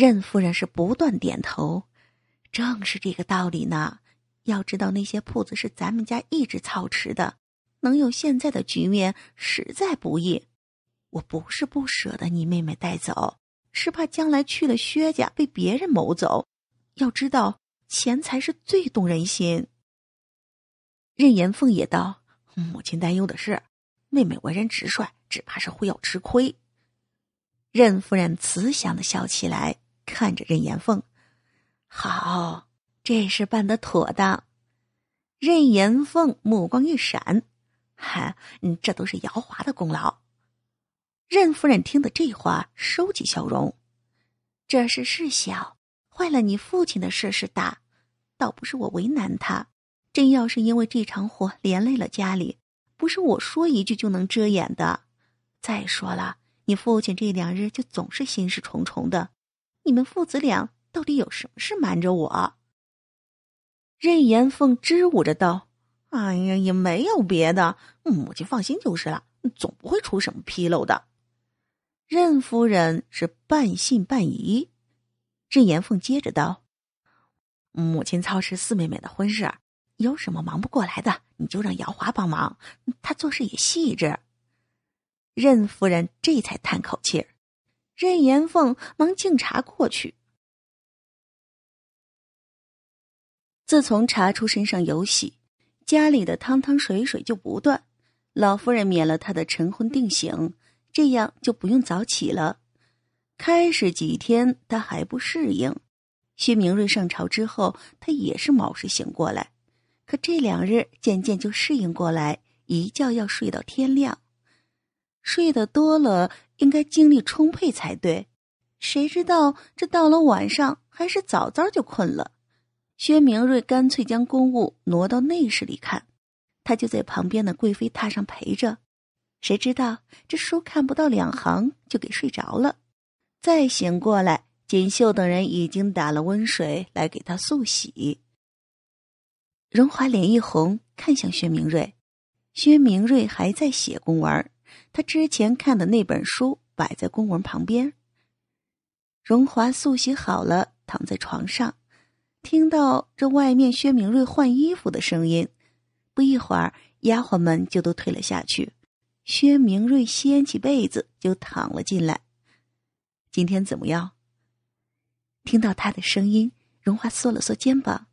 任夫人是不断点头，正是这个道理呢。要知道那些铺子是咱们家一直操持的，能有现在的局面实在不易。我不是不舍得你妹妹带走，是怕将来去了薛家被别人谋走。要知道钱财是最动人心。任延凤也道：“母亲担忧的是，妹妹为人直率，只怕是会要吃亏。”任夫人慈祥的笑起来。看着任延凤，好，这事办得妥当。任延凤目光一闪，哈，嗯，这都是姚华的功劳。任夫人听的这话，收起笑容。这事事小，坏了你父亲的事是大，倒不是我为难他。真要是因为这场火连累了家里，不是我说一句就能遮掩的。再说了，你父亲这两日就总是心事重重的。你们父子俩到底有什么事瞒着我？任延凤支吾着道：“哎呀，也没有别的，母亲放心就是了，总不会出什么纰漏的。”任夫人是半信半疑。任延凤接着道：“母亲操持四妹妹的婚事，有什么忙不过来的，你就让姚华帮忙，她做事也细致。”任夫人这才叹口气儿。任延凤忙敬茶过去。自从查出身上有喜，家里的汤汤水水就不断。老夫人免了他的晨昏定醒，这样就不用早起了。开始几天他还不适应。薛明瑞上朝之后，他也是卯时醒过来，可这两日渐渐就适应过来，一觉要睡到天亮，睡得多了。应该精力充沛才对，谁知道这到了晚上还是早早就困了。薛明瑞干脆将公务挪到内室里看，他就在旁边的贵妃榻上陪着。谁知道这书看不到两行就给睡着了，再醒过来，锦绣等人已经打了温水来给他漱洗。荣华脸一红，看向薛明瑞，薛明瑞还在写公文。他之前看的那本书摆在公文旁边。荣华梳洗好了，躺在床上，听到这外面薛明瑞换衣服的声音，不一会儿，丫鬟们就都退了下去。薛明瑞掀起被子就躺了进来。今天怎么样？听到他的声音，荣华缩了缩肩膀，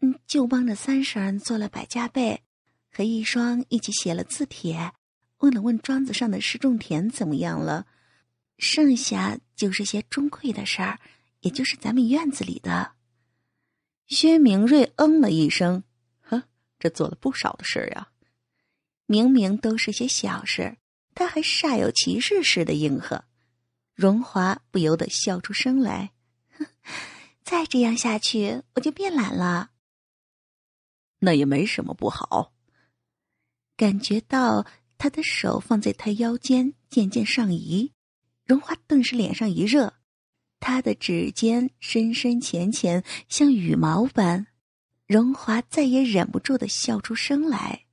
嗯，就帮着三婶做了百家被，和一双一起写了字帖。问了问庄子上的施种田怎么样了，剩下就是些中馈的事儿，也就是咱们院子里的。薛明瑞嗯了一声，呵，这做了不少的事儿呀，明明都是些小事，他还煞有其事似的应和。荣华不由得笑出声来，哼，再这样下去，我就变懒了。那也没什么不好，感觉到。他的手放在他腰间，渐渐上移，荣华顿时脸上一热。他的指尖深深浅浅，像羽毛般，荣华再也忍不住的笑出声来。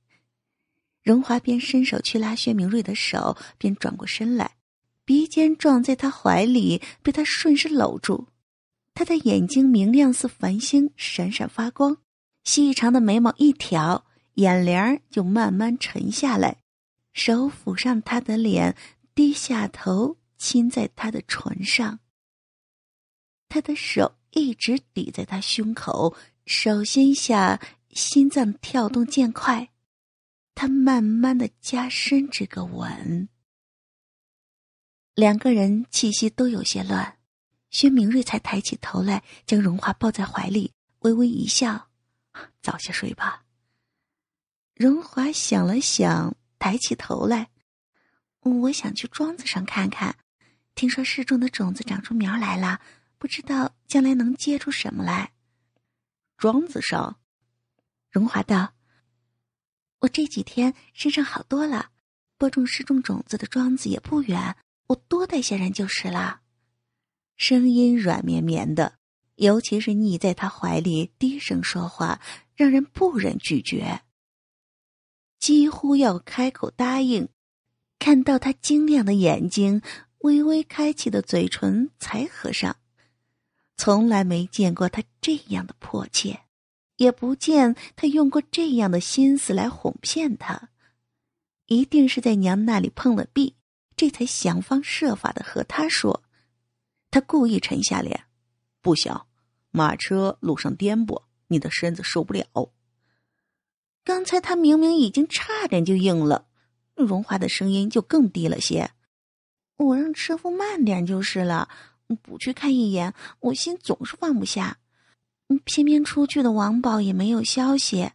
荣华边伸手去拉薛明瑞的手，边转过身来，鼻尖撞在他怀里，被他顺势搂住。他的眼睛明亮似繁星，闪闪发光，细长的眉毛一挑，眼帘就慢慢沉下来。手抚上他的脸，低下头亲在他的唇上。他的手一直抵在他胸口，手心下心脏跳动渐快。他慢慢的加深这个吻。两个人气息都有些乱，薛明瑞才抬起头来，将荣华抱在怀里，微微一笑：“早些睡吧。”荣华想了想。抬起头来，我想去庄子上看看。听说试种的种子长出苗来了，不知道将来能结出什么来。庄子上，荣华道，我这几天身上好多了，播种试种种子的庄子也不远，我多带些人就是了。声音软绵绵的，尤其是腻在他怀里低声说话，让人不忍拒绝。几乎要开口答应，看到他晶亮的眼睛，微微开启的嘴唇才合上。从来没见过他这样的迫切，也不见他用过这样的心思来哄骗他。一定是在娘那里碰了壁，这才想方设法的和他说。他故意沉下脸：“不消，马车路上颠簸，你的身子受不了。”刚才他明明已经差点就硬了，荣华的声音就更低了些。我让车夫慢点就是了，不去看一眼，我心总是放不下。偏偏出去的王宝也没有消息。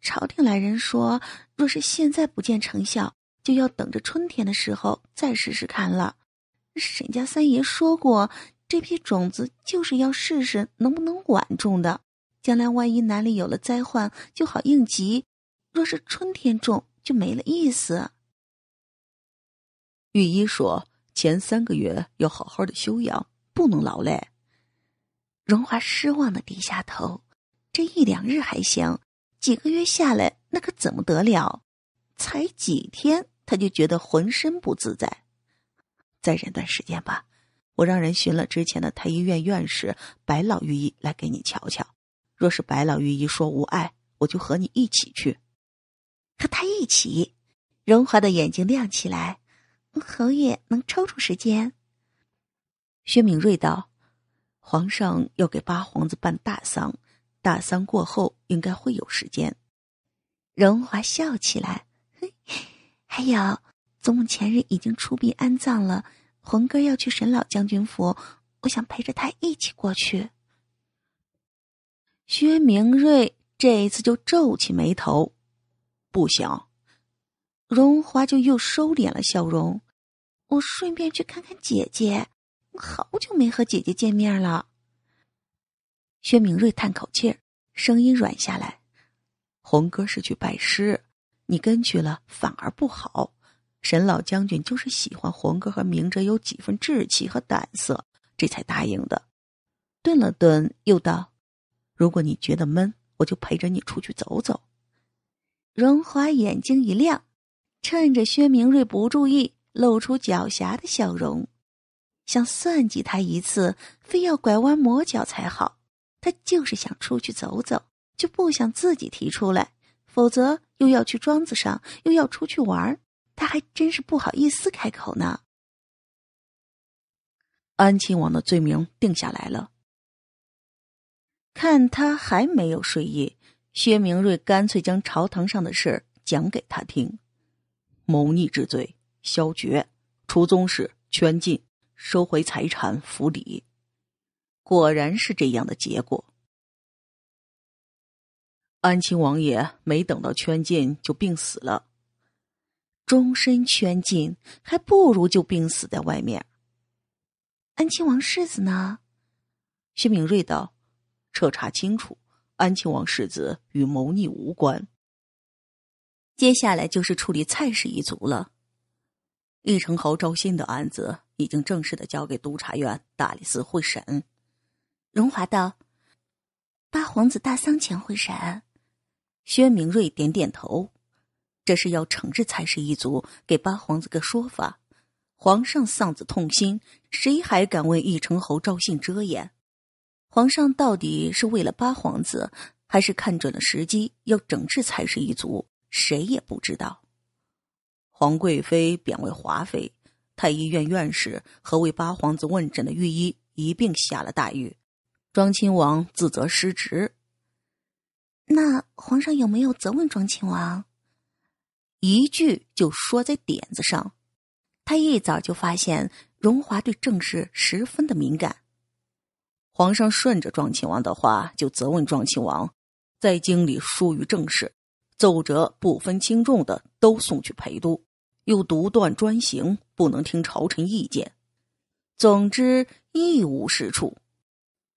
朝廷来人说，若是现在不见成效，就要等着春天的时候再试试看了。沈家三爷说过，这批种子就是要试试能不能晚种的。将来万一哪里有了灾患，就好应急；若是春天种，就没了意思。御医说前三个月要好好的休养，不能劳累。荣华失望的低下头，这一两日还行，几个月下来那可怎么得了？才几天他就觉得浑身不自在，再忍段时间吧。我让人寻了之前的太医院院士白老御医来给你瞧瞧。若是白老御医说无碍，我就和你一起去，和他一起。荣华的眼睛亮起来，侯爷能抽出时间？薛敏瑞道：“皇上要给八皇子办大丧，大丧过后应该会有时间。”荣华笑起来，还有祖母前日已经出殡安葬了，红哥要去沈老将军府，我想陪着他一起过去。薛明瑞这一次就皱起眉头，不想，荣华就又收敛了笑容。我顺便去看看姐姐，好久没和姐姐见面了。薛明瑞叹口气儿，声音软下来：“红哥是去拜师，你跟去了反而不好。沈老将军就是喜欢红哥和明哲有几分志气和胆色，这才答应的。”顿了顿，又道。如果你觉得闷，我就陪着你出去走走。荣华眼睛一亮，趁着薛明瑞不注意，露出狡黠的笑容，想算计他一次，非要拐弯抹角才好。他就是想出去走走，就不想自己提出来，否则又要去庄子上，又要出去玩他还真是不好意思开口呢。安亲王的罪名定下来了。看他还没有睡意，薛明瑞干脆将朝堂上的事儿讲给他听。谋逆之罪，消绝，除宗室，圈禁，收回财产府邸。果然是这样的结果。安亲王爷没等到圈禁就病死了，终身圈禁还不如就病死在外面。安亲王世子呢？薛明瑞道。彻查清楚，安亲王世子与谋逆无关。接下来就是处理蔡氏一族了。义城侯招信的案子已经正式的交给督察院、大理寺会审。荣华道：“八皇子大丧前会审。”薛明瑞点点头：“这是要惩治蔡氏一族，给八皇子个说法。皇上丧子痛心，谁还敢为义城侯招信遮掩？”皇上到底是为了八皇子，还是看准了时机要整治才氏一族？谁也不知道。皇贵妃贬为华妃，太医院院士和为八皇子问诊的御医一并下了大狱。庄亲王自责失职。那皇上有没有责问庄亲王？一句就说在点子上。他一早就发现荣华对政事十分的敏感。皇上顺着庄亲王的话，就责问庄亲王，在京里疏于政事，奏折不分轻重的都送去陪都，又独断专行，不能听朝臣意见，总之一无是处。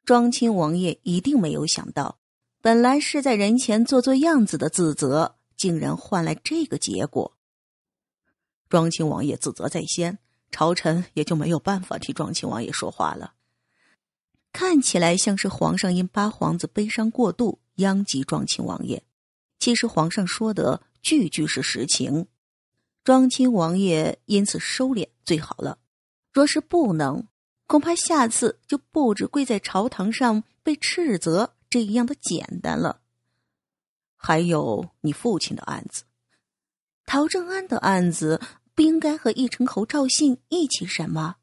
庄亲王爷一定没有想到，本来是在人前做做样子的自责，竟然换来这个结果。庄亲王爷自责在先，朝臣也就没有办法替庄亲王爷说话了。看起来像是皇上因八皇子悲伤过度，殃及庄亲王爷。其实皇上说的句句是实情。庄亲王爷因此收敛最好了，若是不能，恐怕下次就不止跪在朝堂上被斥责这一样的简单了。还有你父亲的案子，陶正安的案子不应该和义成侯赵信一起审吗？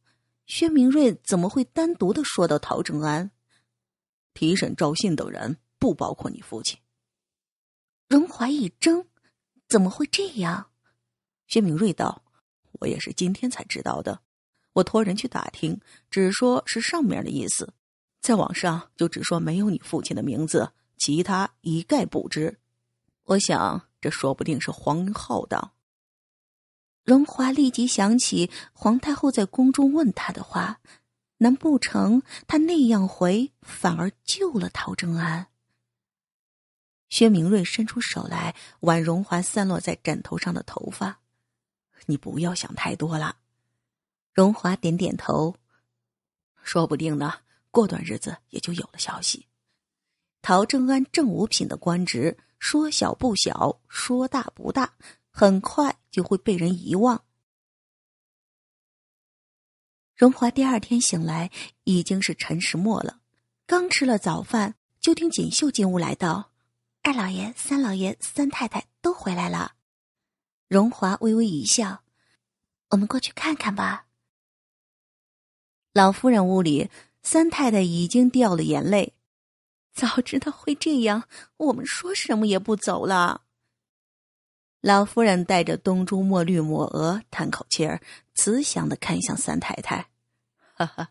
薛明瑞怎么会单独的说到陶正安？提审赵信等人不包括你父亲。荣怀一怔，怎么会这样？薛明瑞道：“我也是今天才知道的。我托人去打听，只说是上面的意思，在网上就只说没有你父亲的名字，其他一概不知。我想这说不定是黄浩的。”荣华立即想起皇太后在宫中问他的话，难不成他那样回反而救了陶正安？薛明瑞伸出手来挽荣华散落在枕头上的头发：“你不要想太多了。”荣华点点头：“说不定呢，过段日子也就有了消息。”陶正安正五品的官职，说小不小，说大不大。很快就会被人遗忘。荣华第二天醒来已经是辰时末了，刚吃了早饭，就听锦绣进屋来道：“二老爷、三老爷、三太太都回来了。”荣华微微一笑：“我们过去看看吧。”老夫人屋里，三太太已经掉了眼泪。早知道会这样，我们说什么也不走了。老夫人带着东珠墨绿抹额，叹口气儿，慈祥的看向三太太：“哈哈，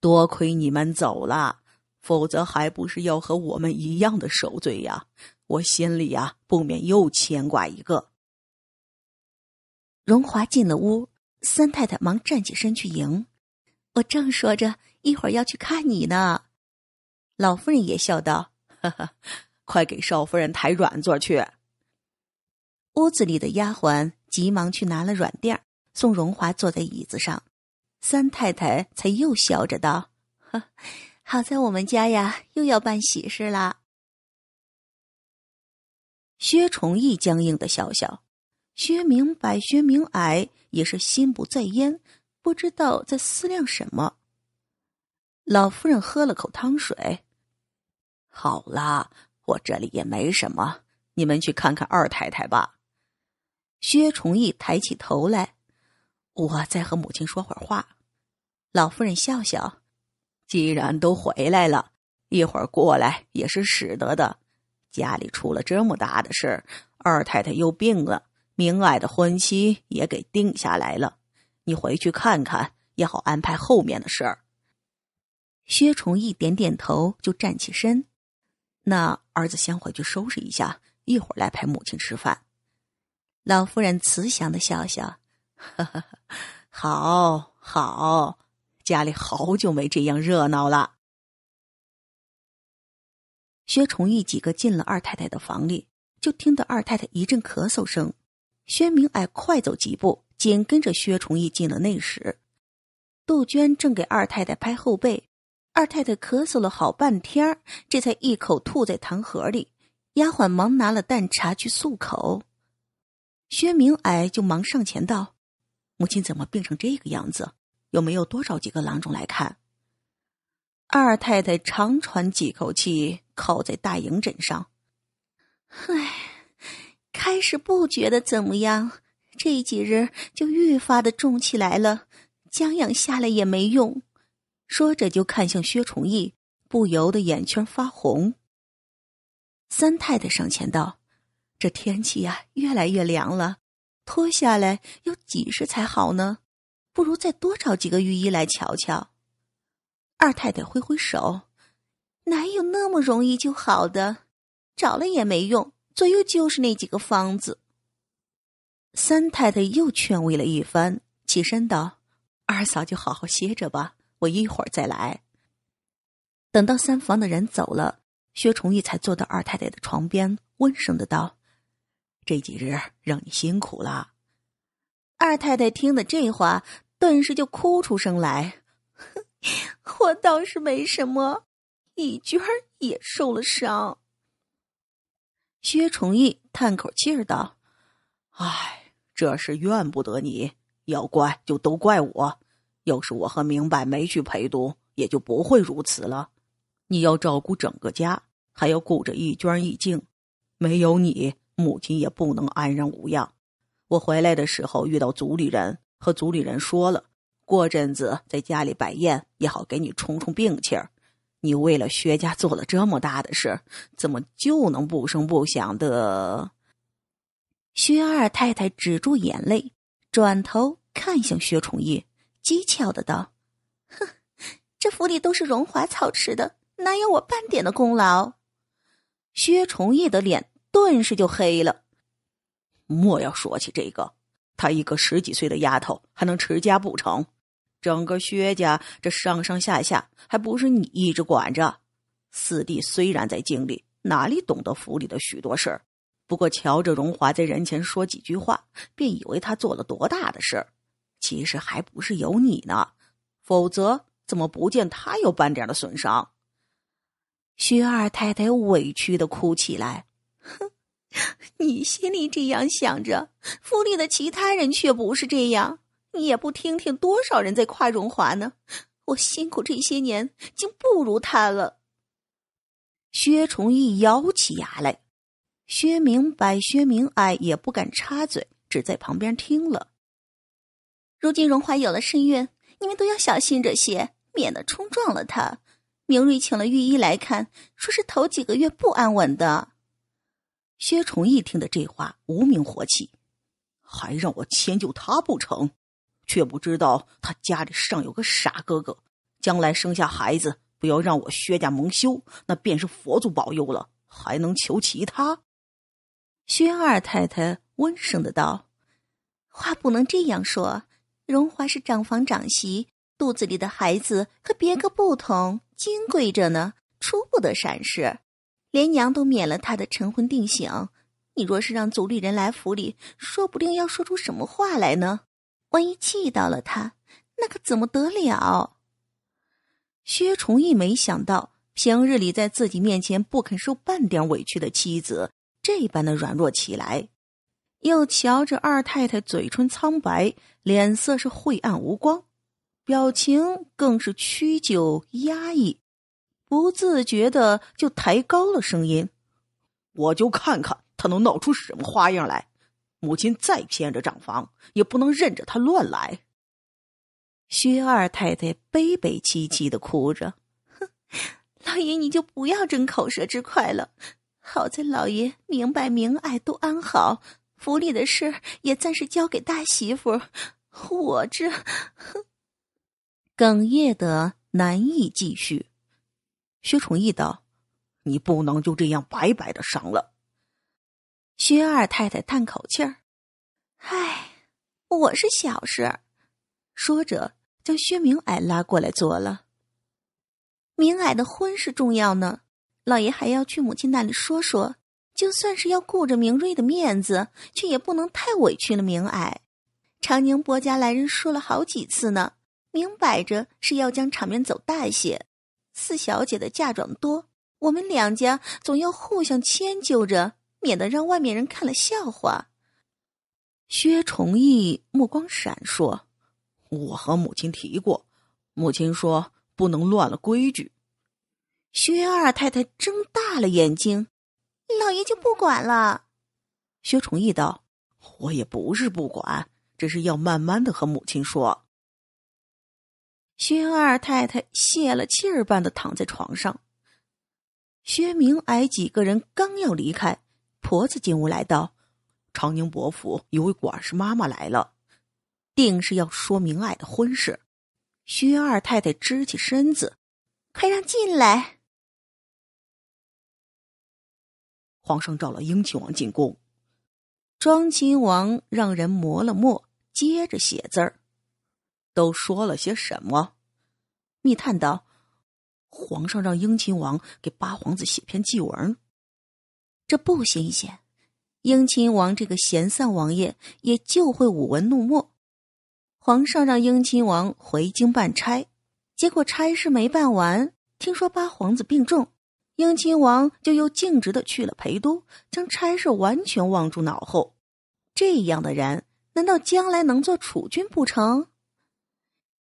多亏你们走了，否则还不是要和我们一样的受罪呀？我心里呀，不免又牵挂一个。”荣华进了屋，三太太忙站起身去迎。我正说着，一会儿要去看你呢。老夫人也笑道：“哈哈，快给少夫人抬软座去。”屋子里的丫鬟急忙去拿了软垫儿，宋荣华坐在椅子上，三太太才又笑着道：“呵，好在我们家呀又要办喜事啦。”薛崇义僵硬的笑笑，薛明白、薛明矮也是心不在焉，不知道在思量什么。老夫人喝了口汤水，好啦，我这里也没什么，你们去看看二太太吧。薛崇义抬起头来，我再和母亲说会儿话。老夫人笑笑，既然都回来了，一会儿过来也是使得的。家里出了这么大的事儿，二太太又病了，明爱的婚期也给定下来了，你回去看看也好安排后面的事儿。薛崇义点点头，就站起身，那儿子先回去收拾一下，一会儿来陪母亲吃饭。老夫人慈祥的笑笑，好好，家里好久没这样热闹了。薛崇义几个进了二太太的房里，就听到二太太一阵咳嗽声。薛明爱快走几步，紧跟着薛崇义进了内室。杜鹃正给二太太拍后背，二太太咳嗽了好半天儿，这才一口吐在痰盒里。丫鬟忙拿了淡茶去漱口。薛明矮就忙上前道：“母亲怎么病成这个样子？有没有多找几个郎中来看？”二太太长喘几口气，靠在大营枕上，唉，开始不觉得怎么样，这几日就愈发的重起来了，将养下来也没用。说着就看向薛崇义，不由得眼圈发红。三太太上前道。这天气呀，越来越凉了，脱下来要几时才好呢？不如再多找几个御医来瞧瞧。二太太挥挥手，哪有那么容易就好的？找了也没用，左右就是那几个方子。三太太又劝慰了一番，起身道：“二嫂就好好歇着吧，我一会儿再来。”等到三房的人走了，薛崇义才坐到二太太的床边，温声的道。这几日让你辛苦了，二太太听了这话，顿时就哭出声来。我倒是没什么，义娟也受了伤。薛崇义叹口气儿道：“哎，这事怨不得你，要怪就都怪我。要是我和明摆没去陪读，也就不会如此了。你要照顾整个家，还要顾着一娟、一静，没有你。”母亲也不能安然无恙。我回来的时候遇到族里人，和族里人说了，过阵子在家里摆宴，也好给你冲冲病气儿。你为了薛家做了这么大的事，怎么就能不声不响的？薛二太太止住眼泪，转头看向薛崇义，讥诮的道：“哼，这府里都是荣华操持的，哪有我半点的功劳？”薛崇义的脸。顿时就黑了，莫要说起这个。她一个十几岁的丫头，还能持家不成？整个薛家这上上下下，还不是你一直管着？四弟虽然在京里，哪里懂得府里的许多事儿？不过瞧着荣华在人前说几句话，便以为他做了多大的事儿。其实还不是有你呢，否则怎么不见他有半点的损伤？薛二太太委屈的哭起来。哼，你心里这样想着，府里的其他人却不是这样。你也不听听，多少人在夸荣华呢？我辛苦这些年，竟不如他了。薛崇义咬起牙来，薛明白、薛明爱也不敢插嘴，只在旁边听了。如今荣华有了身孕，你们都要小心着些，免得冲撞了他。明瑞请了御医来看，说是头几个月不安稳的。薛崇义听得这话，无名火起，还让我迁就他不成？却不知道他家里尚有个傻哥哥，将来生下孩子，不要让我薛家蒙羞，那便是佛祖保佑了，还能求其他？薛二太太温声的道：“话不能这样说，荣华是长房长媳，肚子里的孩子和别个不同，金贵着呢，出不得闪失。”连娘都免了他的晨昏定醒。你若是让族里人来府里，说不定要说出什么话来呢。万一气到了他，那可怎么得了？薛崇义没想到，平日里在自己面前不肯受半点委屈的妻子，这般的软弱起来。又瞧着二太太嘴唇苍白，脸色是晦暗无光，表情更是屈就压抑。不自觉的就抬高了声音，我就看看他能闹出什么花样来。母亲再偏着长房，也不能任着他乱来。薛二太太悲悲戚戚的哭着：“哼，老爷，你就不要争口舌之快了。好在老爷明白，明爱都安好，府里的事也暂时交给大媳妇。我这，哼。”哽咽的难以继续。”薛崇义道：“你不能就这样白白的伤了。”薛二太太叹口气儿：“唉，我是小事。”说着，将薛明矮拉过来坐了。明矮的婚事重要呢，老爷还要去母亲那里说说。就算是要顾着明瑞的面子，却也不能太委屈了明矮。长宁伯家来人说了好几次呢，明摆着是要将场面走大些。四小姐的嫁妆多，我们两家总要互相迁就着，免得让外面人看了笑话。薛崇义目光闪烁，我和母亲提过，母亲说不能乱了规矩。薛二太太睁大了眼睛，老爷就不管了？薛崇义道：“我也不是不管，只是要慢慢的和母亲说。”薛二太太泄了气儿般的躺在床上。薛明矮几个人刚要离开，婆子进屋来道：“长宁伯府有位管事妈妈来了，定是要说明矮的婚事。”薛二太太支起身子，快让进来。皇上召了英亲王进宫，庄亲王让人磨了墨，接着写字儿。都说了些什么？密探道：“皇上让英亲王给八皇子写篇祭文，这不新鲜。英亲王这个闲散王爷也就会舞文弄墨。皇上让英亲王回京办差，结果差事没办完，听说八皇子病重，英亲王就又径直的去了陪都，将差事完全忘住脑后。这样的人，难道将来能做储君不成？”